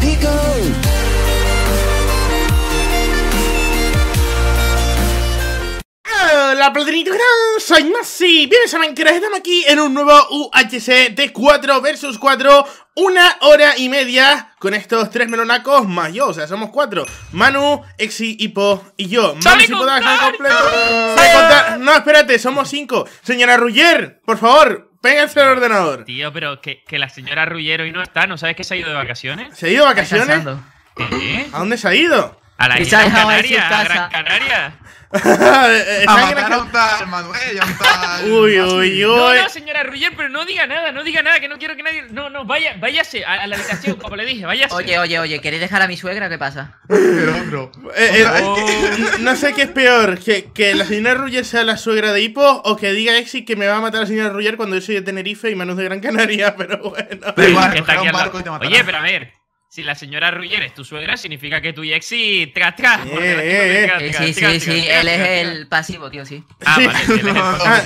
Hola, Platinitos ah, Gran, soy Masi. Bienvenidos a Minecraft. Estamos aquí en un nuevo UHC de 4 vs 4. Una hora y media con estos tres melonacos más yo. O sea, somos cuatro: Manu, Exi, Hippo y yo. Manu, completo. Ah. No, espérate, somos cinco. Señora Ruller, por favor, Vénganse al ordenador. Tío, pero que, que, la señora Rullero y no está, ¿no sabes que se ha ido de vacaciones? ¿Se ha ido de vacaciones? ¿Eh? ¿A dónde se ha ido? A la isla Canaria, a Gran Canaria a matar a un tal Manuel, a un tal... Uy, uy, uy. No, no, señora Ruller, pero no diga nada, no diga nada, que no quiero que nadie... No, no, vaya, váyase a, la habitación, como le dije, váyase. Oye, oye, oye, ¿queréis dejar a mi suegra qué pasa? Pero, eh, eh, oh. no sé qué es peor, que, la señora Ruller sea la suegra de Hippo o que diga Exit que me va a matar la señora Ruller cuando yo soy de Tenerife y Manos de Gran Canaria, pero bueno. Pero, está aquí al Oye, pero a ver, si la señora Ruyer es tu suegra, significa que tu Yexi tras tras. Eh, eh, eh. Sí, sí, sí, él es el pasivo, tío, sí. Ah, vale, ah,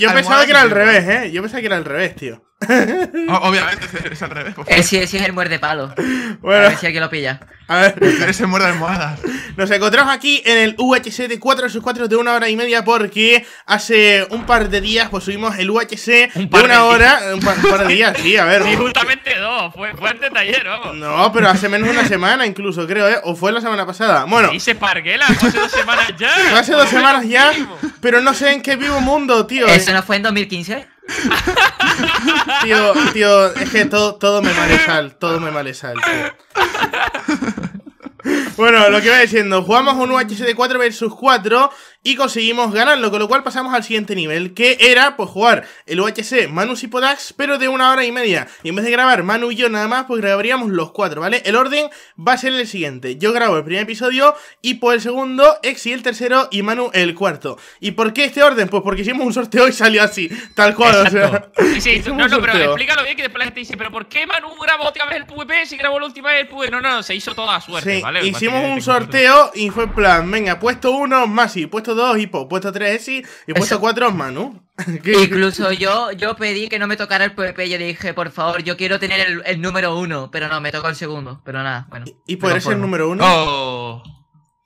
Yo pensaba que era al revés, ¿eh? Yo pensaba que era al revés, tío obviamente es al revés. Ese, pues. eh, es el muerde palo. Bueno. A ver si alguien lo pilla. A ver. Ese pues muerde almohada Nos encontramos aquí en el UHC de 4 x 4 de una hora y media porque hace un par de días pues subimos el UHC de una hora. Un par, de días, sí, a ver. Sí, justamente dos. Fue, fue antes de ayer, vamos. No, pero hace menos de una semana incluso, creo, ¿eh? O fue la semana pasada. Bueno. Y se parguela, hace dos semanas ya. Hace dos semanas ya, pero no sé en qué vivo mundo, tío. ¿Eso no fue en 2015? tío, tío, es que todo, todo me vale sal, todo me vale Bueno, lo que va diciendo, jugamos un UHC de 4 versus 4 y conseguimos ganarlo, con lo cual pasamos al siguiente nivel, que era pues jugar el UHC Manu y Podax, pero de una hora y media. Y en vez de grabar Manu y yo nada más, pues grabaríamos los cuatro, ¿vale? El orden va a ser el siguiente. Yo grabo el primer episodio, y por pues, el segundo, Exi el tercero y Manu el cuarto. ¿Y por qué este orden? Pues porque hicimos un sorteo y salió así, tal cual. O sea, sí, sí, no, no, pero explícalo bien que después la gente dice, pero ¿por qué Manu grabó otra vez el PvP si grabó la última vez el PvP? No, no, se hizo toda suerte, ¿vale? Hicimos un sorteo y fue plan, venga, puesto uno, más y puesto 2 Hipo, puesto 3 Esi y puesto 4 Manu. Incluso yo, yo pedí que no me tocara el PvP. Yo dije, por favor, yo quiero tener el, número 1, pero no, me tocó el segundo. Pero nada, bueno. ¿Y por ser el número 1?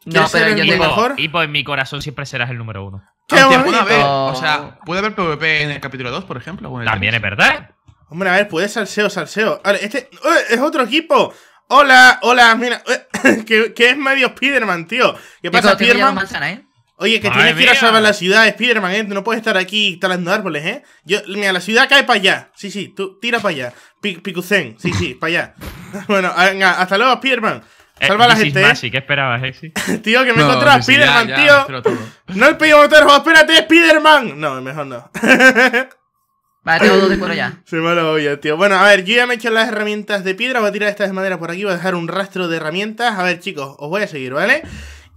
No, pero yo digo, mejor? Hipo, pues en mi corazón siempre serás el número 1. ¡Qué bonito! o sea, ¿puede haber PvP en el capítulo 2, por ejemplo? También es verdad. Hombre, a ver, puede salseo, salseo. este eh, es otro equipo. Hola, hola, mira, eh, qué es medio Spiderman, tío. ¿Qué pasa, Spiderman? ¿eh? Oye, que tienes que ir a salvar la ciudad, Spider-Man, ¿eh? No puedes estar aquí talando árboles, ¿eh? Yo, mira, la ciudad cae para allá. Sí, sí, tú tira para allá. Picuzén. sí, sí, para allá. bueno, venga, hasta luego, Spider-Man. Eh, Salva a la gente, ¿eh? ¿Qué esperabas, Hexi? Eh? tío, que me he encontrado a Spider-Man, tío. No el pillo motero, espérate, Spider-Man. No, mejor no. Vale, tengo dos de cuero ya. Se me lo tío. Bueno, a ver, yo ya me he hecho las herramientas de piedra. Voy a tirar estas de madera por aquí. Voy a dejar un rastro de herramientas. A ver, chicos, os voy a seguir, ¿vale? vale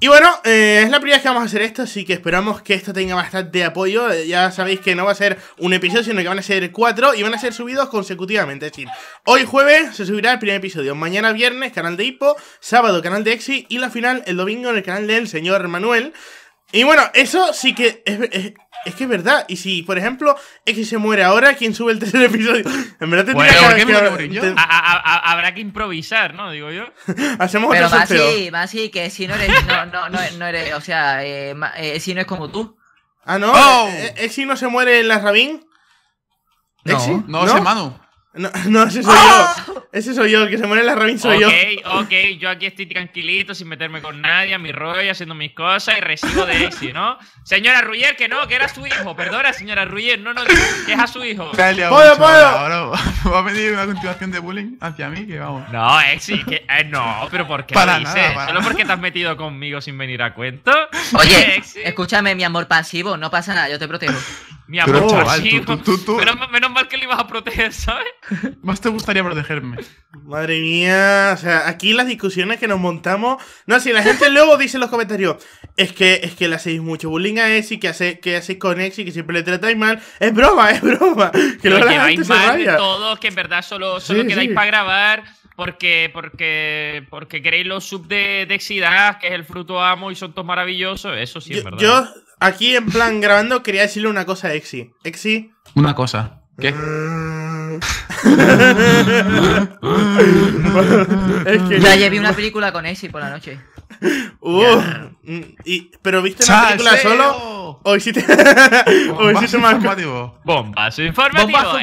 y bueno, eh, es la primera vez que vamos a hacer esto, así que esperamos que esto tenga bastante apoyo. Eh, ya sabéis que no va a ser un episodio, sino que van a ser cuatro y van a ser subidos consecutivamente. Es decir, hoy jueves se subirá el primer episodio, mañana viernes canal de Hipo, sábado canal de Exi y la final el domingo en el canal del señor Manuel. Y bueno, eso sí que es, que es verdad. Y si, por ejemplo, X se muere ahora, ¿quién sube el tercer episodio? En verdad bueno, que, que, yo? Habrá que improvisar, ¿no? Digo yo. Hacemos Pero otro más sí, más sí, que si no eres... O sea, eh, eh, si no es como tú. Ah, ¿no? Oh. Eh, eh, ¿Exi no se muere en la Rabin? No, no, no, hermano. No, no, ese soy yo. ¡Ah! Ese soy yo, el que se muere la Robin soy yo. Ok, ok, yo aquí estoy tranquilito, sin meterme con nadie, a mi rollo, haciendo mis cosas y recibo de Exi, ¿no? Señora Ruyer, que no, que era su hijo. Perdona, señora Ruyer, no, no, que es a su hijo. Puedo, puedo. Ahora va a venir una continuación de bullying hacia mí, que vamos. No, Exi, eh, que, eh, no, pero ¿por qué para Nada, ¿Solo porque te has metido conmigo sin venir a cuento? Oye, escúchame, mi amor pasivo, no pasa nada, yo te protejo pero, tú, menos, mal que le ibas a proteger, ¿sabes? Más te gustaría protegerme. Madre mía, o sea, aquí las discusiones que nos montamos. No, si la gente luego dice en los comentarios, es que, es que le hacéis mucho bullying a Esi, que hace, que hacéis con Exi, que siempre le tratáis mal. Es broma, es broma. Que lo lleváis mal de todos, que en verdad solo, solo quedáis para grabar. Porque, porque, porque queréis los sub de, de que es el fruto amo y son todos maravillosos, eso sí es verdad. Yo aquí en plan grabando quería decirle una cosa a Exi. Exi. Una cosa. ¿Qué? que... Ya llevé una película con Exi por la noche. Mm, pero viste la película solo o hiciste, o hiciste más informativo. Bombas informativo.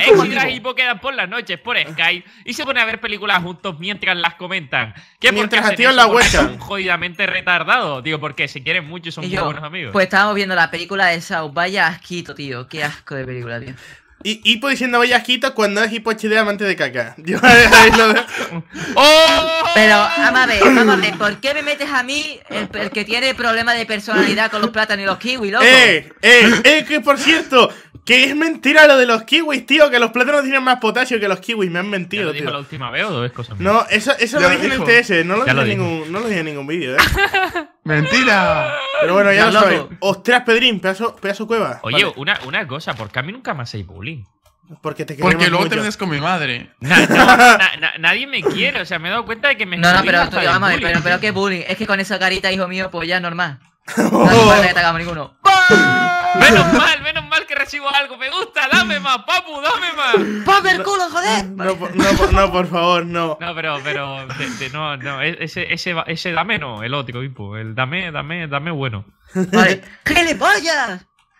y quedan por las noches por Skype y se pone a ver películas juntos mientras las comentan. ¿Qué mientras activan la vuelta Jodidamente retardado. Digo, porque se quieren mucho y son muy buenos amigos. Pues estábamos viendo la película de Sao. Vaya asquito, tío. Qué asco de película, tío. Y Hipo pues diciendo vallajito cuando es Hipo de amante de caca. Yo ahí lo veo. ¡Oh! Pero, vamos a ver, vamos a ver, ¿por qué me metes a mí, el, que tiene problemas de personalidad con los plátanos y los kiwis, loco? ¡Eh! ¡Eh! ¡Eh! Que por cierto, que es mentira lo de los kiwis, tío, que los plátanos tienen más potasio que los kiwis, me han mentido. ¿Ya lo dijo la última vez o dos cosas? No, eso, eso lo, dije en el TS, no lo, dije, Ningún, no lo dije en ningún vídeo, ¿eh? ¡Mentira! Pero bueno, ya, lo sabéis. Ostras, Pedrín, pedazo, cueva. Oye, una, una cosa, ¿por qué a mí nunca me hacéis bullying? Porque te Porque luego te con mi madre. nadie me quiere, o sea, me he dado cuenta de que me No, no, pero, tú, vamos, a pero, pero qué bullying. Es que con esa carita, hijo mío, pues ya normal. No, te ninguno. Menos mal, menos mal que recibo algo. Me gusta, dame más, papu, dame más. ¡Papu el culo, joder! No, no, por favor, no. No, pero, pero, no, no, e, ese, ese, ese dame no, el ótico, el dame, dame, dame bueno. Vale. a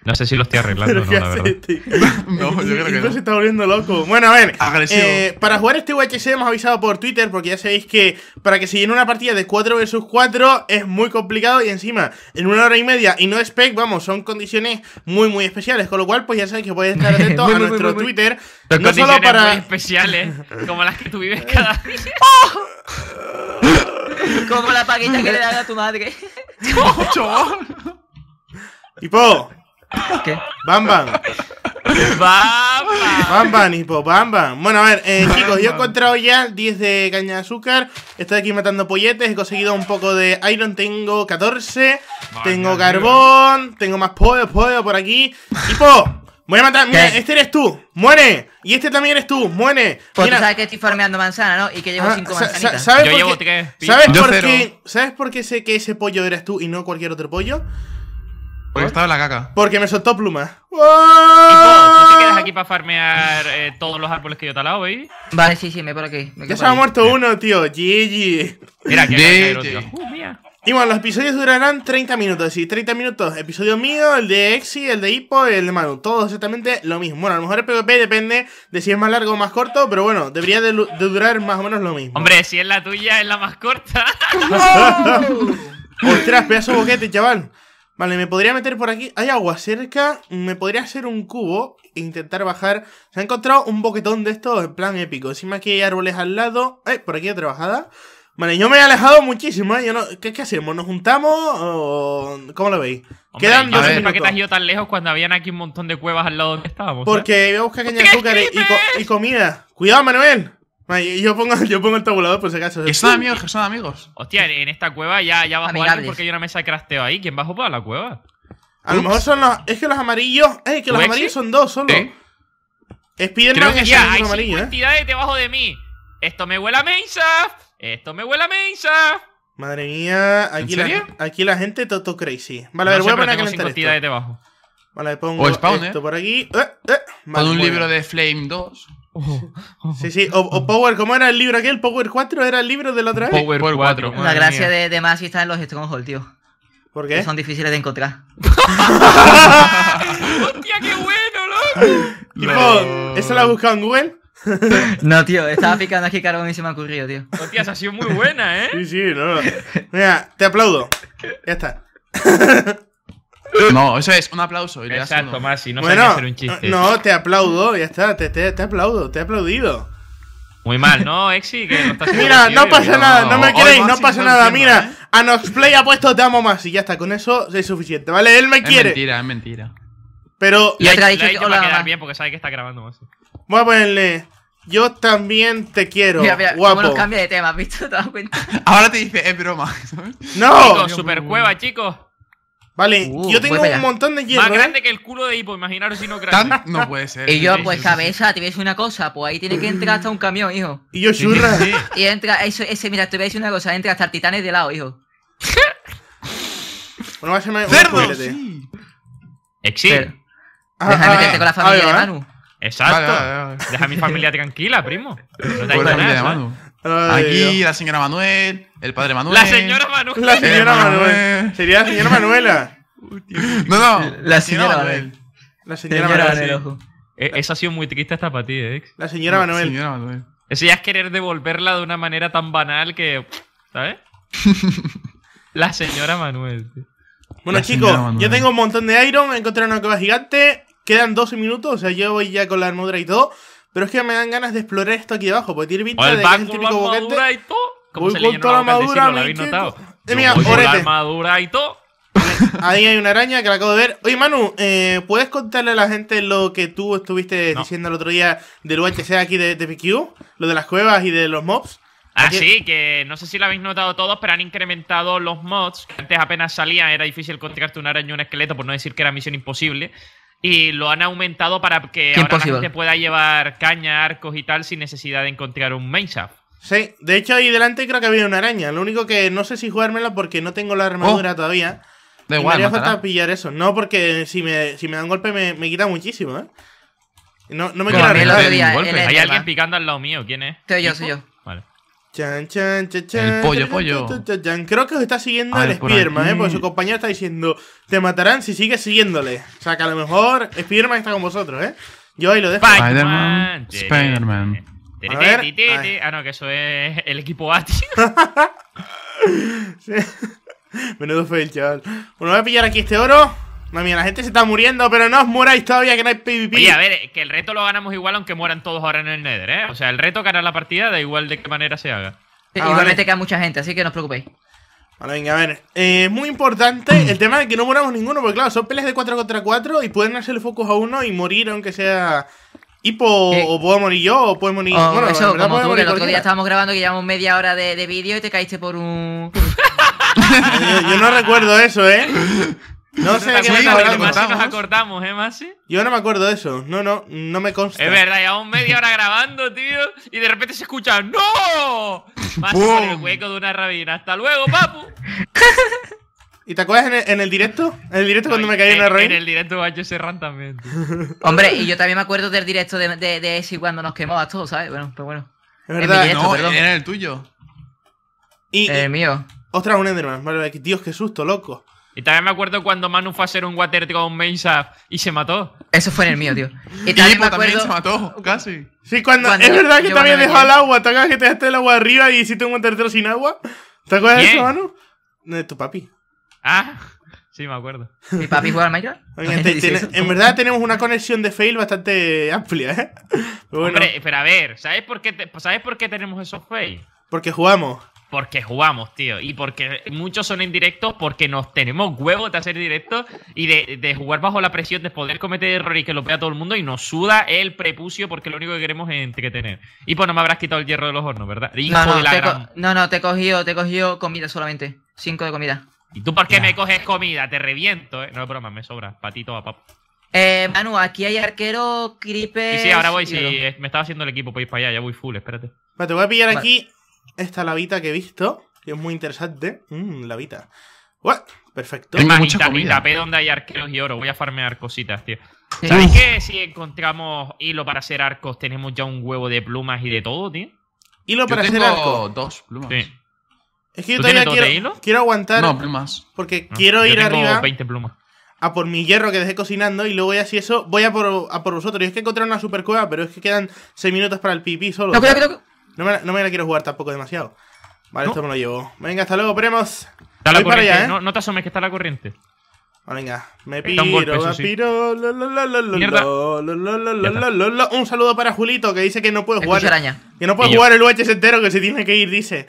no sé si lo estoy arreglando no, la verdad. no, yo creo que no. se está volviendo loco. Bueno, a ver. Eh, para jugar este UHC hemos avisado por Twitter, porque ya sabéis que para que se llene una partida de 4 vs 4 es muy complicado y encima en una hora y media y no spec, vamos, son condiciones muy, muy especiales. Con lo cual, pues ya sabéis que podéis estar atentos a nuestro Twitter. no solo para... especiales, como las que tú vives cada día. como la paquita que le dan a tu madre. Tipo, ¿Qué? Bam Bam. Bam Bam. Bam Bam Bam. Bueno, a ver, eh, chicos, yo he encontrado ya 10 de caña de azúcar. Estoy aquí matando polletes. He conseguido un poco de iron. Tengo 14. tengo carbón. Tengo más pollo, pollo por aquí. Hipo, voy a matar. este eres tú. Muere. Y este también eres tú. Muere. Pues sabes que estoy farmeando manzana, ¿no? Y que llevo 5 manzanitas. ¿sabes qué, ¿Sabes por qué sé que ese pollo eres tú y no cualquier otro pollo? Porque estaba la caca. Porque me soltó pluma. ¿Y ¿tú te quedas aquí para farmear eh, todos los árboles que yo he talado, veis? Vale, sí, sí, me por aquí. ya se ha muerto uno, tío. GG. Mira, que tío. Uh, Y bueno, los episodios durarán 30 minutos. sí 30 minutos, episodio mío, el de Exi, el de Hippo y el de Manu. Todos exactamente lo mismo. Bueno, a lo mejor el PvP depende de si es más largo o más corto, pero bueno, debería de, durar más o menos lo mismo. Hombre, si es la tuya, es la más corta. ¡Oh! Ostras, pedazo boquete, chaval. Vale, me podría meter por aquí. Hay agua cerca. Me podría hacer un cubo e intentar bajar. Se ha encontrado un boquetón de esto en plan épico. Encima aquí hay árboles al lado. Eh, por aquí hay bajada Vale, yo me he alejado muchísimo, eh. Yo no... ¿Qué, que hacemos? ¿Nos juntamos o...? ¿Cómo lo veis? Quedan dos ¿Por qué te has ido tan lejos cuando habían aquí un montón de cuevas al lado donde estábamos? Eh? Porque iba a buscar caña azúcar y comida. ¡Cuidado, Manuel! Yo pongo, yo pongo el tabulador por si acaso. Que son amigos, que son amigos. Hostia, en esta cueva ya, ya va a jugar porque hay una mesa de crafteo ahí. ¿Quién bajo a la cueva? A lo mejor son los. Es que los amarillos. Es eh, que los amarillos son dos solo. ¿Eh? Spiderman es ya, hay amarillo, entidades debajo de mí. Esto me huele a mensa. Esto me huele a mensa. Madre mía, aquí, ¿En serio? La, aquí la gente todo crazy. Vale, a ver, voy a poner que esto. entidades debajo. Vale, pongo o esto ¿eh? por aquí. Con eh, un libro de Flame 2. Oh, sí, sí, o, oh. Power, ¿cómo era el libro aquel? ¿Power 4 era el libro de la otra vez? Power, Power 4. La gracia de, de Masi está en los Stronghold, tío. ¿Por qué? Que son difíciles de encontrar. ¡Hostia, qué bueno, loco! Tipo, ¿esa la has buscado en Google? no, tío, estaba picando aquí cargón y se me ha ocurrido, tío. Hostia, esa ha sido muy buena, ¿eh? Sí, sí, no. Mira, te aplaudo. Ya está. No, eso es un aplauso. Exacto, más no bueno, hacer un chiste. No, te aplaudo, ya está, te, te, aplaudo, te he aplaudido. Muy mal, ¿no, Exi? Que no estás mira, no pasa nada, no me queréis, no pasa nada. Mira, ¿eh? a Noxplay ha puesto te amo más y ya está, con eso es suficiente, ¿vale? Él me quiere. Es mentira, es mentira. Pero. Y otra ha dicho que hola. bien porque sabe que está grabando Masi. Voy a ponerle. Yo también te quiero. Mira, mira, guapo. Cómo cambia de tema, ¿has visto? cuenta? Ahora te dice, es broma. ¿sabes? ¡No! Super cueva chicos. Vale, uh, yo tengo un montón de hierro. Más ¿eh? grande que el culo de Hipo, imaginaros si no grande. No puede ser. Y yo, pues cabeza, te voy a decir una cosa, pues ahí tiene que mm. entrar hasta un camión, hijo. Y yo churra. Y entra, ese, mira, te voy a decir una cosa, entra hasta el Titanes de lado, hijo. bueno, va ¡Cerdo! Exil. Ah, deja de ah, meterte ah, con la familia de Manu. Exacto. Deja a mi familia tranquila, primo. No te nada, de Manu. Aquí la señora Manuel, el padre Manuel. La señora Manuel. La señora Manuel. Sería la señora Manuela. no, no. La señora Manuel. La señora, Manuel. Eso eh, Esa ha sido muy triste hasta para ti, eh, ex. La señora Manuel. La señora Manuel. Eso ya es querer devolverla de una manera tan banal que. ¿Sabes? la señora Manuel. Bueno, chicos, yo tengo un montón de iron. Encontré una cueva gigante. Quedan 12 minutos. O sea, yo voy ya con la armadura y todo. Pero es que me dan ganas de explorar esto aquí abajo, porque tiene pinta de Y todo. voy se con toda la madura, y todo. Eh, Ahí hay una araña que la acabo de ver. Oye, Manu, eh, ¿puedes contarle a la gente lo que tú estuviste diciendo el otro día del UHC aquí de, de PQ? Lo de las cuevas y de los mobs. Ah, sí, que no sé si lo habéis notado todos, pero han incrementado los mods. antes apenas salía era difícil encontrarte una araña y un esqueleto, por no decir que era misión imposible y lo han aumentado para que ahora la pueda llevar caña, arcos y tal sin necesidad de encontrar un main Sí, de hecho ahí delante creo que había una araña. Lo único que no sé si jugármela porque no tengo la armadura oh. todavía. de igual. Me haría falta pillar eso. No, porque si me, si me dan golpe me, quita muchísimo, ¿eh? No, no me quiero arreglar. Hay alguien picando al lado mío. ¿Quién es? Sí, yo, soy yo. Chan, chan, chan, El pollo, pollo. Creo que os está siguiendo el ah, Spiderman, ¿eh? Porque su compañero está diciendo, te matarán si sigues siguiéndole. O sea, que a lo mejor Spiderman está con vosotros, ¿eh? Yo ahí lo dejo. Spiderman. Spiderman. Spider ah, no, que eso es el equipo A, Menudo fail, chaval. Bueno, voy a pillar aquí este oro. No mía, la gente se está muriendo, pero no os muráis todavía que no hay PvP. Y a ver, eh, que el reto lo ganamos igual aunque mueran todos ahora en el Nether, ¿eh? O sea, el reto ganar la partida da igual de qué manera se haga. Eh, ah, igualmente cae queda mucha gente, así que no os preocupéis. Vale, venga, a ver. Es eh, muy importante el tema de que no muramos ninguno, porque claro, son peleas de 4 contra 4 y pueden hacerle focos a uno y morir aunque sea hipo, o puedo morir yo, o puedo morir... bueno, eso, no como tú, que el otro día estábamos grabando que llevamos media hora de, de vídeo y te caíste por un... yo no recuerdo eso, ¿eh? No sé qué nos acordamos, ¿eh, Masi? Yo no me acuerdo de eso. No, no, no me consta. Es verdad, llevamos media hora grabando, tío, y de repente se escucha ¡No! Masi el hueco de una rabina. ¡Hasta luego, papu! ¿Y te acuerdas en el, directo? ¿En el directo cuando me caí en, una rabina? En el directo a Serran también. Hombre, y yo también me acuerdo del directo de, de, de cuando nos quemó a todos, ¿sabes? Bueno, pero pues bueno. Es verdad. no, perdón. era el tuyo. Y, el eh, mío. Ostras, un Enderman. Vale, Dios, qué susto, loco. Y también me acuerdo cuando Manu fue a hacer un water con Mesa y se mató. Eso fue en el mío, tío. Y también, me acuerdo... se mató, casi. Sí, cuando, es verdad que también dejó el agua. ¿Te acuerdas que te dejaste el agua arriba y hiciste un water sin agua? ¿Te acuerdas de eso, Manu? De tu papi. Ah, sí, me acuerdo. ¿Mi papi juega al Minecraft? en verdad tenemos una conexión de fail bastante amplia, ¿eh? Hombre, pero a ver, ¿sabes por qué, ¿sabes por qué tenemos esos fail? Porque jugamos porque jugamos, tío. Y porque muchos son indirectos porque nos tenemos huevos de hacer directos y de, jugar bajo la presión de poder cometer errores y que lo vea todo el mundo y nos suda el prepucio porque lo único que queremos es entretener. Y pues no me habrás quitado el hierro de los hornos, ¿verdad? Hijo no, no, te no, no, te he cogido, te he cogido comida solamente. Cinco de comida. ¿Y tú por qué me coges comida? Te reviento, ¿eh? No es broma, me sobra. Patito a papo. Eh, Manu, aquí hay arquero, cripe. Sí, sí, ahora voy. Sí, me estaba haciendo el equipo, pues ir para allá, ya voy full, espérate. te voy a pillar aquí esta lavita que he visto, que es muy interesante. Mmm, lavita. ¡Buah! Perfecto. Tengo mucha comida. Tapé donde hay arqueros y oro. Voy a farmear cositas, tío. ¿Sabes que si encontramos hilo para hacer arcos, tenemos ya un huevo de plumas y de todo, tío? ¿Hilo para hacer arcos? dos plumas. Es que yo todavía quiero, quiero aguantar. No, plumas. Porque quiero ir arriba. 20 plumas. A por mi hierro que dejé cocinando y luego ya si eso voy a por, vosotros. Y es que encontré una super cueva, pero es que quedan 6 minutos para el pipí solo. No me, la, no me quiero jugar tampoco demasiado. Vale, esto me lo llevo. Venga, hasta luego, premos Voy para allá, ¿eh? no, no, te asomes, que está la corriente. Ah, venga, me piro, me piro. Un saludo para Julito, que dice que no puede jugar. Que no puede jugar el UHS entero, que se tiene que ir, dice.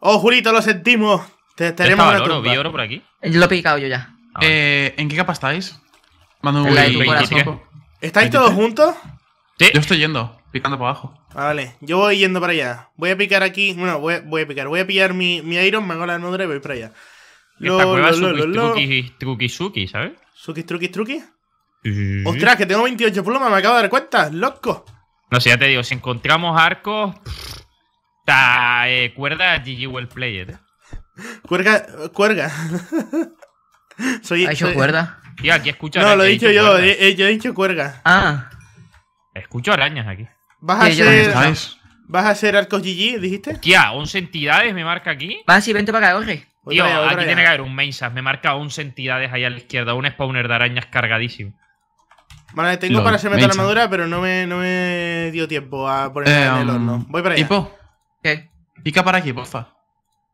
Oh, Julito, lo sentimos. Te tenemos una oro, vi oro por aquí. Eh, lo he picado yo ya. Ah, eh, ¿En qué capa estáis? Mando un ¿Estáis todos juntos? Sí. Yo estoy yendo, picando para abajo. Vale, yo voy yendo para allá. Voy a picar aquí. Bueno, voy, voy a picar. Voy a pillar mi, mi Iron, me hago la armadura y voy para allá. Lo, Esta lo, lo, truki truqui, suki, ¿sabes? ¿Suki, truqui, truqui? Ostras, que tengo 28 plumas, me acabo de dar cuenta, loco. No sé, ya te digo, si encontramos arcos. Ta, eh, cuerda GG Well Player. Eh. Cuerga. Cuerga. soy, ¿Ha cuerda? Tío, aquí escucho No, lo he dicho, yo, yo he dicho cuerda Ah. Escucho arañas aquí. Vas a hacer. ¿Vas a hacer arcos GG, dijiste? ya 11 entidades me marca aquí. Vas sí, vente para acá, corre. Tío, aquí tiene que haber un mensas. Me marca 11 entidades ahí a la izquierda. Un spawner de arañas cargadísimo. Vale, tengo para hacerme toda la armadura, pero no me, no me dio tiempo a ponerme en el eh, horno. Um, voy para allá. ¿Tipo? ¿Qué? Pica para aquí, porfa.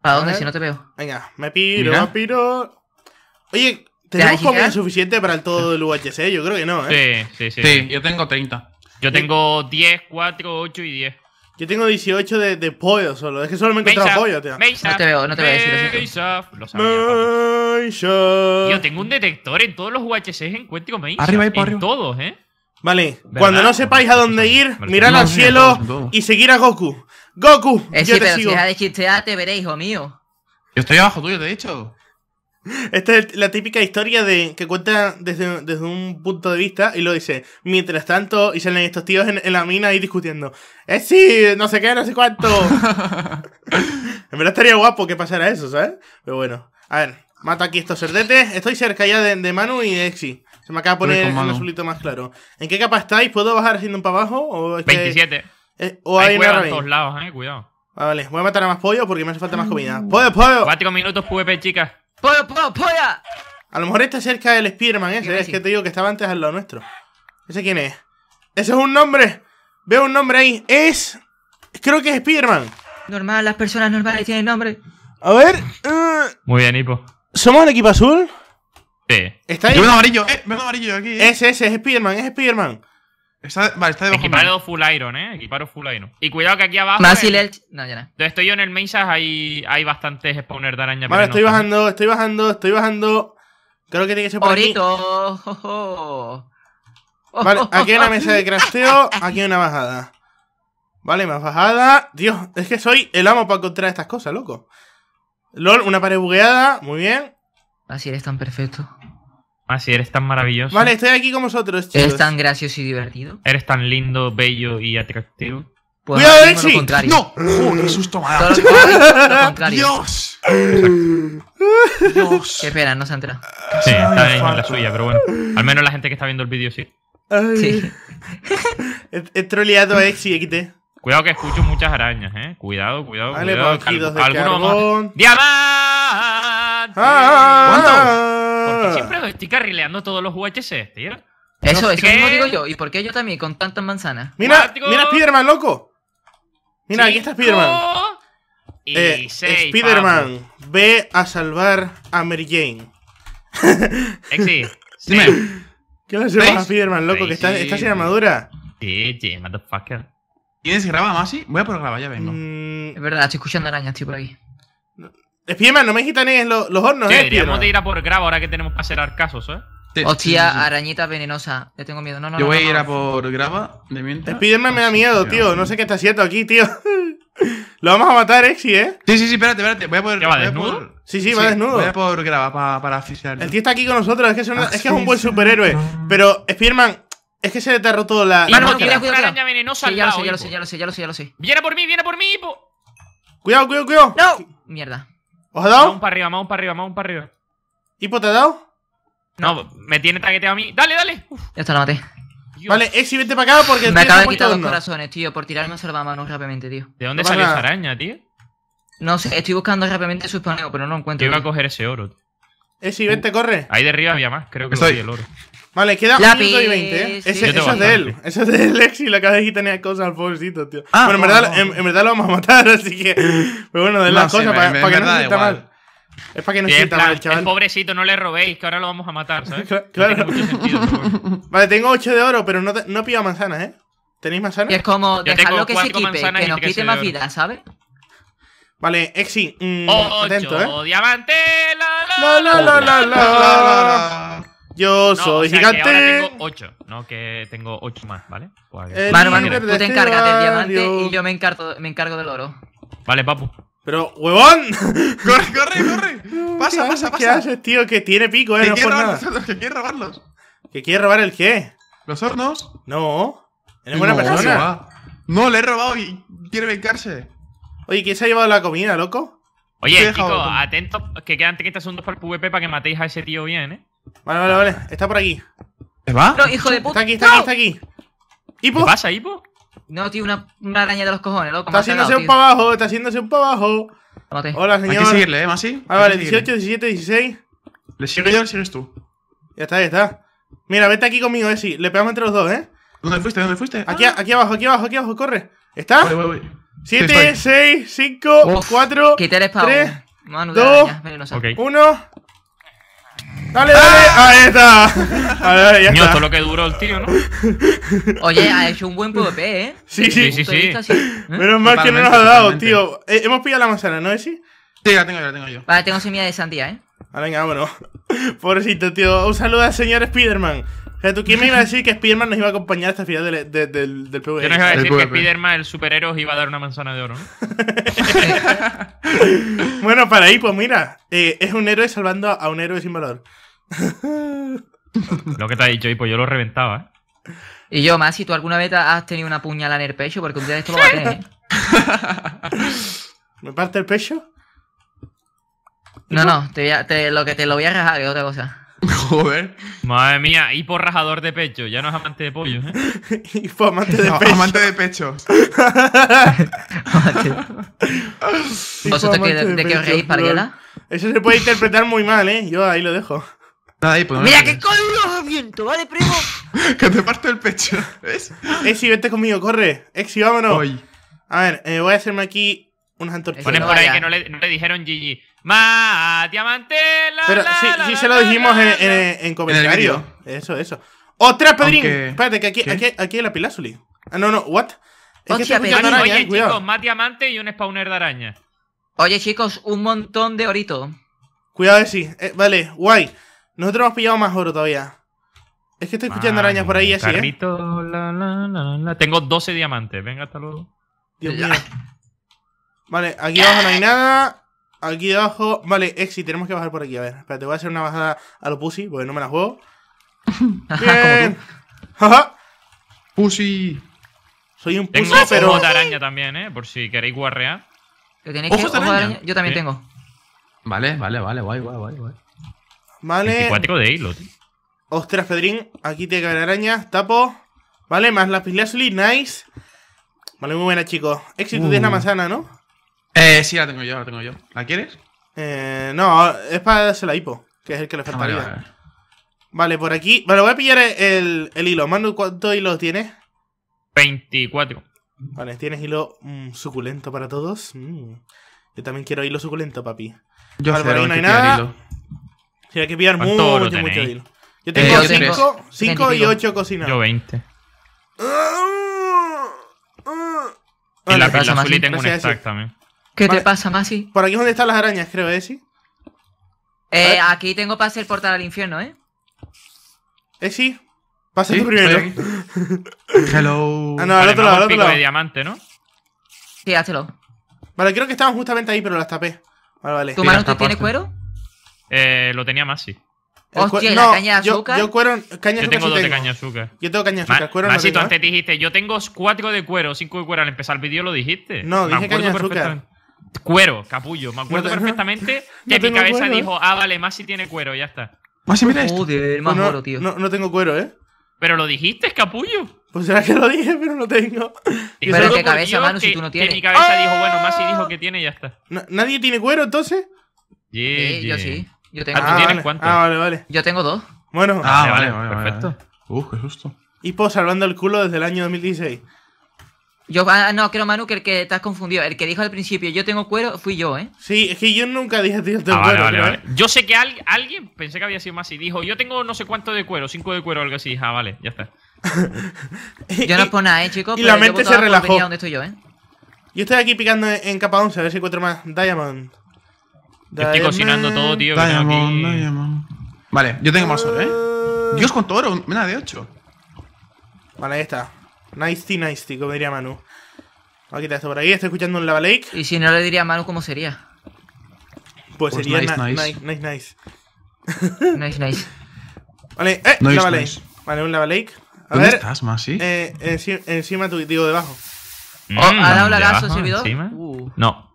¿Para dónde? Si no te veo. Venga, me piro, me piro. Oye, ¿tenemos comida suficiente para el todo del UHC? Yo creo que no, ¿eh? Sí, sí, sí. Sí, yo tengo 30. Yo tengo 10, 4, 8 y 10. Yo tengo 18 de, de pollo solo. Es que solo me he encontrado pollo, tío. no te veo, no te voy a decir Lo sabía, Yo tengo un detector en todos los UHCs encuentro Mesa. Arriba y en todos, ¿eh? Vale, cuando no sepáis a dónde ir, mirad al cielo y seguir a Goku. Goku, eh, yo te pero sigo. Si deja de chistear, te veré, hijo mío. Yo estoy abajo tuyo, te he dicho. Esta es la típica historia de que cuenta desde, desde un punto de vista y lo dice. Mientras tanto, y salen estos tíos en, la mina ahí discutiendo. Exi, eh, no sé qué, no sé cuánto. en verdad estaría guapo que pasara eso, ¿sabes? Pero bueno, a ver, mato aquí estos cerdetes. Estoy cerca ya de, Manu y de Exi. Se me acaba de poner un azulito más claro. ¿En qué capa estáis? ¿Puedo bajar haciendo un para abajo? O 27. Eh, o hay, hay en todos lados, eh, cuidado. Ah, vale, voy a matar a más pollo porque me hace falta más comida. Ah. ¡Pollo, pollo! Cuatro minutos PvP, chicas. ¡Pollo, pollo, polla! A lo mejor está cerca del Spiderman ese, es que te digo que estaba antes al lado nuestro. ¿Ese quién es? ¡Ese es un nombre! Veo un nombre ahí. Es... Creo que es Spiderman. Normal, las personas normales tienen nombre. A ver... Eh. Muy bien, Hipo. ¿Somos el equipo azul? Sí. Está ahí. Yo amarillo, eh, veo amarillo aquí. Ese, eh. ese, es Spiderman, es Spiderman. Está, vale, está debajo Equipado full iron, eh. Equipado full iron. Y cuidado que aquí abajo. Masil el... No, ya no. Donde estoy yo en el Mesa hay, hay bastantes spawners de araña. Vale, estoy bajando, estoy bajando, estoy bajando. Creo que tiene que ser por Orito. aquí. Vale, aquí hay una mesa de crafteo, aquí hay una bajada. Vale, más bajada. Dios, es que soy el amo para encontrar estas cosas, loco. LOL, una pared bugueada, muy bien. Así eres tan perfecto. Ah, sí, eres tan maravilloso. Vale, estoy aquí con vosotros, chicos. Eres tan gracioso y divertido. Eres tan lindo, bello y atractivo. Pues ¡Cuidado, Elsie! Sí. ¡No! joder, qué susto me ¡Dios! ¡Dios! Qué pena, no se ha entrado Sí, está Ay, en la suya, pero bueno. Al menos la gente que está viendo el vídeo sí. Sí. he, troleado a Exi, eh, Cuidado que escucho muchas arañas, eh. Cuidado, cuidado, cuidado. Pues algunos... ¡Diamante! Ah qué ah. siempre me estoy carrileando todos los UHC, tío. Este, eso, eso mismo digo yo. ¿Y por qué yo también con tantas manzanas? Mira, mira Spiderman, loco. Mira, aquí está Spiderman. Y eh, Spiderman, ve a salvar a Mary Jane. Exi, eh, ¿Qué le hacemos a Spiderman, loco? ¿Estás que está, sin armadura. Sí, sí, motherfucker. ¿Quieres grabar más? voy a por grabar, ya vengo. Mm. es verdad, estoy escuchando arañas, tío, por ahí. Spiderman, no me gitanes los, los hornos, eh. Deberíamos de ir a por grava ahora que tenemos para hacer casos, ¿eh? Hostia, arañita venenosa. Yo tengo miedo. No, no, Yo voy a ir a por grava de mientras. Spiderman me da miedo, tío. No sé qué está haciendo aquí, tío. Lo vamos a matar, Exi, ¿eh? Sí, sí, sí, espérate, espérate. Voy a poder. va desnudo? Sí, sí, va desnudo. Voy a por grava para asfixiar. El tío está aquí con nosotros, es que ah, es, un buen superhéroe. Pero, Spiderman, es que se le te ha roto la. Mano, no, tienes una araña venenosa. ya, lo sé, ya lo sé, ya lo sé, ya lo sé, ya lo sé. Viene por mí, viene por mí, Cuidado, cuidado, cuidado. No. Mierda. ¿Os ha dado? Vamos para arriba, vamos para arriba, vamos para arriba. ¿Hipo te ha dado? No, me tiene taqueteado a mí. Dale, dale. Ya está, lo maté. Vale, Exi, para acá porque. Me acaba de quitar dos corazones, tío, por tirarme a mano rápidamente, tío. ¿De dónde sale salió esa araña, tío? No sé, estoy buscando rápidamente su paneo, pero no lo encuentro. Yo iba a coger ese oro. Exi, vente, corre. Ahí de arriba había más, creo que lo el oro. Vale, queda 120, y ¿eh? eso es de él. Eso es de Lexi, la le cosas al pobrecito, tío. Ah, bueno, en verdad, lo vamos a matar, así que. Pero bueno, de las cosas, para, que no se mal. Es para que no se sienta mal, chaval. pobrecito, no le robéis, que ahora lo vamos a matar, ¿sabes? claro. sentido, vale, tengo 8 de oro, pero no, pido no manzanas, ¿eh? ¿Tenéis manzanas? es como dejarlo que se quite. que nos quite más vida, ¿sabes? Vale, Exi, mm, atento, ¿eh? diamante! la, la, la, la, la. Yo soy gigante. ahora tengo 8, no que tengo 8 más, ¿vale? Pues, vale, vale, Tú te este encargas del diamante y yo me encargo, del oro. Vale, papu. Pero, huevón. corre, corre, corre. Pasa, pasa, pasa. ¿Qué haces, tío? Que tiene pico, eh. quiere los hornos, que quiere robarlos. ¿Que quiere robar el qué? ¿Los hornos? No. Eres buena persona. No, le he robado y quiere vengarse. Oye, ¿quién se ha llevado la comida, loco? Oye, chicos, atentos, que quedan 30 segundos para el PvP para que matéis a ese tío bien, eh. Vale, vale, vale. Está por aquí. ¿Se va? No, hijo de puta. Está aquí, está aquí, está aquí. ¿Hipo? ¿Qué pasa, Hipo? No, tío, una, araña de los cojones, loco. Está haciéndose un para abajo, está haciéndose un para abajo. Hola, señor. Hay seguirle, ¿eh, Masi? Ah, vale, 18, 17, 16. Le sigo yo, o sigues tú. Ya está, ya está. Mira, vete aquí conmigo, eh, Le pegamos entre los dos, ¿eh? ¿Dónde fuiste? ¿Dónde fuiste? Aquí, ah. aquí abajo, aquí abajo, aquí abajo, corre. ¿Está? Voy, voy, voy. 7, 6, 5, 4, 3, 2, 1. Dale, dale, ah. ahí está. Dale, ya está. todo lo que duró el tío, ¿no? Oye, ha hecho un buen PvP, ¿eh? Sí, sí, sí. sí. ¿eh? Menos mal que no nos ha dado, tío. Eh, hemos pillado la manzana, ¿no, Esi? Sí, la tengo yo, la tengo yo. Vale, tengo semilla de sandía, ¿eh? Ah, venga, vámonos. Pobrecito, tío. Un saludo al señor Spiderman. O sea, ¿tú quién me iba a decir que Spiderman nos iba a acompañar hasta el final del, del, PvP? Yo no iba a decir que Spiderman, el superhéroe, os iba a dar una manzana de oro, ¿no? bueno, para ahí, pues mira. Eh, es un héroe salvando a un héroe sin valor. lo que te ha dicho, y pues yo lo reventaba, ¿eh? Y yo, más si tú alguna vez has tenido una puñalada en el pecho, porque un día de esto lo va a tener, ¿Me parte el pecho? No, no, te, lo que te lo voy a rajar es otra cosa. Joder. Madre mía, hipo rajador de pecho. Ya no es amante de pollo, ¿eh? hipo amante de pecho. Amante de pecho. ¿Vosotros de, qué reís, Eso se puede interpretar muy mal, ¿eh? Yo ahí lo dejo. Pues, Mira, Mira que coño viento, ¿vale, primo? que te parto el pecho, ¿ves? Exi, vete conmigo, corre. Exi, vámonos. Voy. A ver, eh, voy a hacerme aquí unas antorchas. Ponen por ahí que no le, dijeron GG. Más diamante, Pero sí, sí se lo dijimos en, comentario. eso, eso. ¡Otra, Pedrín! Espérate, que aquí, aquí, aquí, hay la pilazuli. Ah, no, no, what? Oye, chicos, más diamante y un spawner de araña. Oye, chicos, un montón de orito. Cuidado, sí. Eh, vale, guay. Nosotros hemos pillado más oro todavía. Es que estoy escuchando arañas por ahí así, eh? Tengo 12 diamantes. Venga, hasta luego. Dios mío. Vale, aquí abajo no hay nada. Aquí abajo... Vale, Exi, tenemos que bajar por aquí. A ver, espérate, voy a hacer una bajada a lo pussy, porque no me la juego. Bien. pussy. Soy un pussy, de araña también, ¿eh? Por si queréis guarrear. ¿Lo tenéis de araña? Yo también tengo. Vale, vale, vale. Guay, guay, guay, guay. Vale. 24 de hilo, tío. Ostras, Pedrín. Aquí te la araña. Tapo. Vale, más la lazuli. Nice. Vale, muy buena, chicos. Éxito tienes la uh. manzana, ¿no? Eh, sí, la tengo yo, la tengo yo. ¿La quieres? Eh, no, es para darse la hipo, que es el que le ah, faltaría. Vale, por aquí. Vale, voy a pillar el, el hilo. Manu, ¿cuántos hilos tienes? 24. Vale, tienes hilo mm, suculento para todos. Mm. Yo también quiero hilo suculento, papi. Yo vale, no hay nada. Tiene hay que pillar mucho, mucho hilo. Yo eh, tengo 5 y 8 cocinados. Yo 20. En ah. la, casa ah, azul tengo un stack también. ¿Qué te pasa, Masi? Por aquí es donde están las arañas, creo, ¿eh? Eh, eh, aquí tengo para hacer portal al infierno, ¿eh? Eh, Pasa tú primero. Hello. Ah, no, al otro lado, al otro lado. de diamante, ¿no? Sí, házelo. Vale, creo que estaban justamente ahí, pero las tapé. Vale, vale. ¿Tu mano tiene cuero? Eh, lo tenía Masi. Hostia, la caña de azúcar? Yo, caña tengo dos de caña de azúcar. Yo tengo caña de azúcar, cuero Masi, no tú antes dijiste, yo tengo cuatro de cuero, cinco de cuero. Al empezar el vídeo lo dijiste. No, dije caña de azúcar. Cuero, capullo. Me acuerdo perfectamente que mi cabeza dijo, ah, vale, Masi tiene cuero, ya está. Masi, mira esto. Pues no, tengo cuero, ¿eh? Pero lo dijiste, capullo. O pues sea, que lo dije, pero no tengo. Y pero cabeza, mano, si tú no tienes. Que mi cabeza dijo, bueno, Masi ¡Ah! dijo que tiene y ya está. ¿Nadie tiene cuero, entonces? Eh, sí, yo sí. Yo tengo. Ah, ah, ah, vale, vale. Yo tengo dos. Bueno. Ah, vale, vale, perfecto. Uf, qué Y pues, salvando el culo desde el año 2016. Yo, ah, no, creo, Manu, que el que te has confundido, el que dijo al principio yo tengo cuero, fui yo, ¿eh? Sí, es que yo nunca dije tío, tengo ah, cuero. Vale, vale, Yo sé que alguien, pensé que había sido más y dijo yo tengo no sé cuánto de cuero, cinco de cuero o algo así. Ah, vale, ya está. yo no es por nada, ¿eh, chicos? Y la mente se relajó. estoy yo, ¿eh? Yo estoy aquí picando en, en capa 11 a ver si encuentro más Diamond estoy cocinando todo, tío. aquí... Vale, yo tengo más oro, ¿eh? ¿eh? Dios, cuánto oro. Una de 8. Vale, ahí está. Nice nice como diría Manu. Voy a quitar esto por ahí. Estoy escuchando un lava lake. Y si no le diría a Manu, ¿cómo sería? Pues, pues sería nice, nice, nice. Nice, nice. Vale, eh, nice, lava lake. Vale, un lava lake. A ¿Dónde ver, estás, Masi? Eh, encima, tú, digo, debajo. Oh, ¿Ha dado la gaso el servidor? Uh. No.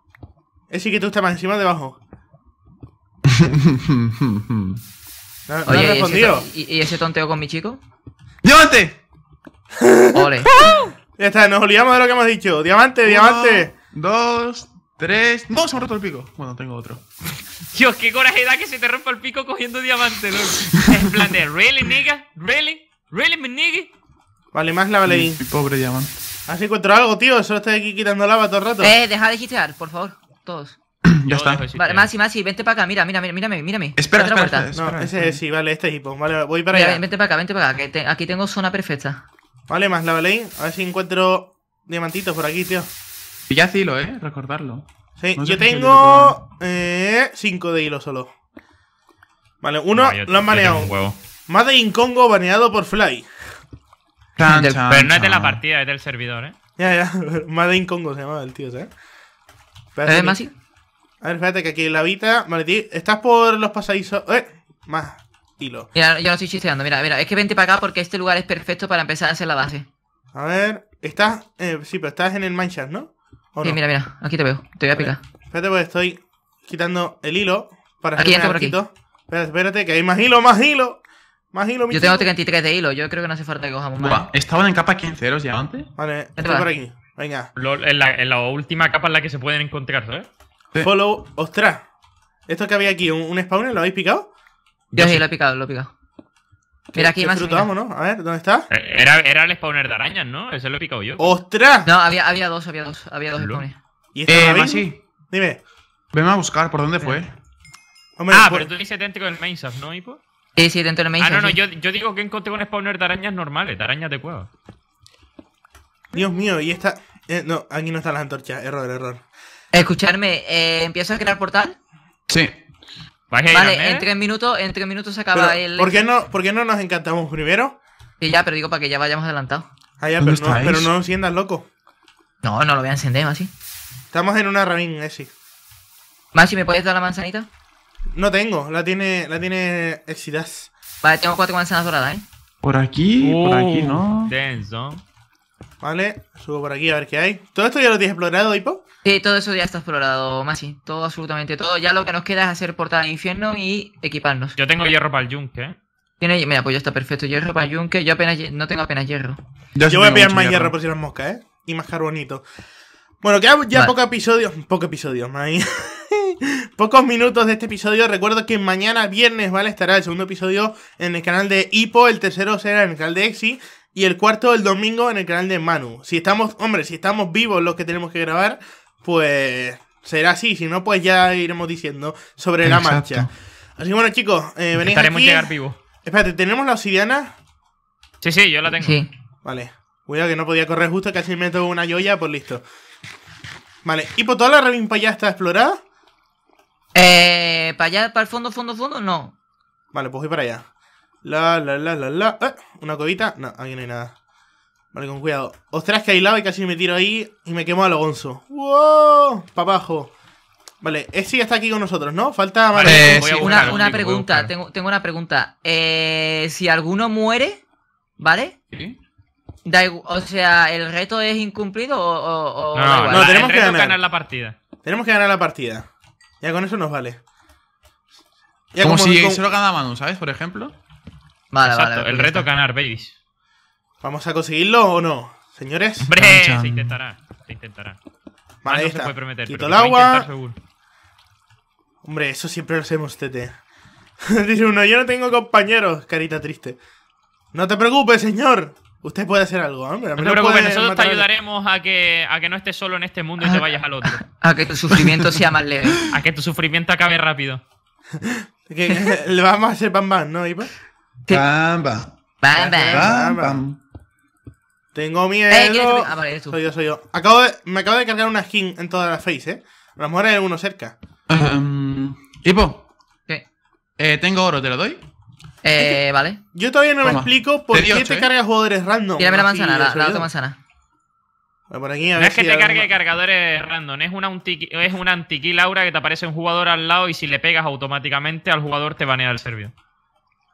¿Ese eh, que tú estás más encima o debajo? ¿y, ese tonteo con mi chico? ¡Diamante! ¡Ole! ya está, nos olvidamos de lo que hemos dicho. ¡Diamante, diamante! Dos, tres. ¡No! Oh, se me ha roto el pico. Bueno, tengo otro. Dios, qué coraje da que se te rompa el pico cogiendo diamante, loco. es plan de, ¿really, nigga? ¿really? ¿really, mi nigga? Vale, más la leí. Pobre diamante. ¿Has encontrado algo, tío? Solo estoy aquí quitando lava todo el rato. Eh, deja de hitear, por favor. Todos. ya está. Vale, Masi, y vente para acá, mira, mira, mírame, mírame. Espera, espera, espera, No, ese sí, vale, este tipo. Vale, voy para allá. Vente para acá, vente para acá, aquí tengo zona perfecta. Vale, más la vale. a ver si encuentro diamantitos por aquí, tío. Ya hilo, eh, recordarlo. Sí, yo tengo 5 eh, cinco de hilo solo. Vale, uno lo han baneado. Made in Congo baneado por Fly. pero no es de la partida, es del servidor, eh. Ya, ya. Made in Congo se llamaba el tío, ¿sabes? ¿Eh, Masi? A ver, espérate que aquí la vita. Vale, estás por los pasadizos. ¡Eh! Más hilo. Mira, yo no estoy chisteando. Mira, mira, es que vente para acá porque este lugar es perfecto para empezar a hacer la base. A ver, estás. Eh, sí, pero estás en el Mineshaft, ¿no? sí, mira, mira, aquí te veo. Te voy a, picar. Espérate, pues estoy quitando el hilo para aquí, por aquí. Espérate, espérate, que hay más hilo, más hilo. Más hilo, mi Yo tengo 33 de hilo, yo creo que no hace falta que cojamos más. ¿Estaban en capa 15 ya antes? Vale, estoy por aquí. Venga. en, la, en, la, última capa en la que se pueden encontrar, ¿sabes? Follow. Ostras. Esto que había aquí, un, spawner, ¿lo habéis picado? Yo sí, lo he picado, lo he picado. Mira aquí más. ¿no? A ver, ¿dónde está? Eh, era, era, el spawner de arañas, ¿no? Ese lo he picado yo. ¡Ostras! No, había, había dos, había dos. Había dos spawners. ¿Y este eh, Sí. Dime. Ven a buscar, ¿por dónde fue? ah, pues pero tú dices idéntico del el Mainsaf, ¿no, Hipo? Sí, sí, dentro del Mainsaf. Ah, no, no, yo, digo que encontré un spawner de arañas normales, de arañas de cueva. Dios mío, y esta. Eh, no, aquí no están las antorchas, error, error. Escucharme, eh, ¿empiezo a crear portal? Sí. Vale, en tres minutos, en tres minutos se acaba el. ¿por qué, no, ¿Por qué no nos encantamos primero? Sí, ya, pero digo para que ya vayamos adelantados. Ah, ya, pero no, pero no enciendas loco. No, no lo voy a encender, así. Estamos en una eh, sí Maxi, ¿me puedes dar la manzanita? No tengo, la tiene. La tiene Exidas. Vale, tengo cuatro manzanas doradas, eh. Por aquí, por aquí, uh, ¿no? Denso. Vale, subo por aquí a ver qué hay. ¿Todo esto ya lo tienes explorado, Hipo? Sí, eh, todo eso ya está explorado, Masi. Todo, absolutamente todo. Ya lo que nos queda es hacer portada de infierno y equiparnos. Yo tengo hierro para el yunque, ¿eh? Tiene, mira, pues ya está perfecto. Hierro para el yunque. Yo apenas no tengo apenas hierro. Yo, voy a pillar más hierro, por si las moscas, ¿eh? Y más carbonito. Bueno, queda ya pocos episodios. Pocos episodios, Masi. pocos minutos de este episodio. Recuerdo que mañana, viernes, ¿vale? Estará el segundo episodio en el canal de Ipo. El tercero será en el canal de Exi y el cuarto el domingo en el canal de Manu. Si estamos, hombre, si estamos vivos los que tenemos que grabar, pues será así. Si no, pues ya iremos diciendo sobre la marcha. Así que bueno, chicos, eh, aquí. llegar vivo. Espérate, ¿tenemos la obsidiana? Sí, sí, yo la tengo. Vale. Cuidado que no podía correr justo, casi me tengo una joya, pues listo. Vale, ¿y por toda la para ya está explorada? Eh, ¿Para allá, para el fondo, fondo, fondo? No. Vale, pues voy para allá. La, la, la, la, la. Eh, ¿Una covita? No, aquí no hay nada. Vale, con cuidado. Ostras, que hay y casi me tiro ahí y me quemo a lo gonzo. ¡Wow! Papajo. Vale, este eh, ya está aquí con nosotros, ¿no? Falta... Vale, una, pregunta, tengo, tengo, una pregunta. Eh, si alguno muere, ¿vale? ¿Sí? Da o sea, ¿el reto es incumplido o...? no, tenemos que ganar. la partida. Tenemos que ganar la partida. Ya con eso nos vale. como, si solo gana mano, ¿sabes? Por ejemplo. Vale, El reto ganar, veis. ¿Vamos a conseguirlo o no, señores? ¡Hombre! Se intentará, se intentará. Vale, ah, está. se puede prometer, Quito el agua. Hombre, eso siempre lo hacemos, Tete. Dice uno, yo no tengo compañeros. Carita triste. No te preocupes, señor. Usted puede hacer algo, hombre. No te preocupes, nosotros te ayudaremos a que, a que no estés solo en este mundo y te ah, vayas al otro. A que tu sufrimiento sea más leve. A que tu sufrimiento acabe rápido. le vamos a hacer bam ¿no, Ipa? Bamba, bamba, bamba. Tengo miedo. Eh, ah, vale, soy yo, soy yo. Acabo de... Me acabo de cargar una skin en toda la face, ¿eh? A lo mejor hay uno cerca. tipo. ¿Qué? Eh, tengo oro, ¿te lo doy? Eh, vale. Yo todavía no me explico por qué te carga ¿eh? cargas jugadores random. Tírame la manzana, la, otra manzana. Por aquí, a no es que te cargue cargadores random, es una, anti es una que te aparece un jugador al lado y si le pegas automáticamente al jugador te banea el servidor.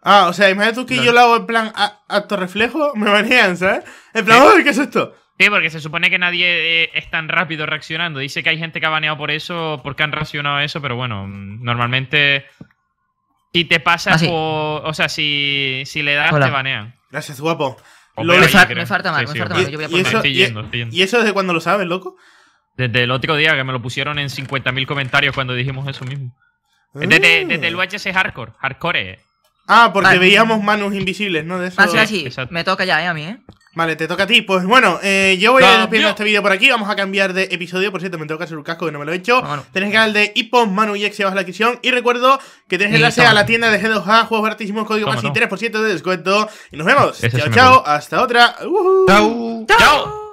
Ah, o sea, imagínate tú que yo lo hago en plan acto reflejo, me banean, ¿sabes? En plan, ¿qué es esto? Sí, porque se supone que nadie eh, es tan rápido reaccionando. Dice que hay gente que ha baneado por eso, porque han reaccionado a eso, pero bueno, mm, normalmente si te pasa ah, O sea, si, si le das, te banean. Gracias, guapo. me, falta mal, me falta mal. ¿Y eso, desde cuándo lo sabes, loco? Desde el otro día que me lo pusieron en 50.000 comentarios cuando dijimos eso mismo. Desde, el UHC ah. Hardcore, Hardcore. Eh. Ah, porque veíamos manos invisibles, ¿no? De eso. Así, así. Me toca ya, ¿eh? A mí, ¿eh? Vale, te toca a ti. Pues bueno, eh, yo voy a despedir este vídeo por aquí. Vamos a cambiar de episodio. Por cierto, me toca hacer un casco que no me lo he hecho. Ah, tenés el canal de Ipon, Manu y abajo la descripción. Y recuerdo que tenéis enlace a la tienda de G2A, juegos baratísimos, código más y 3% de descuento. Y nos vemos. chao, chao. Hasta otra. Chao. chao.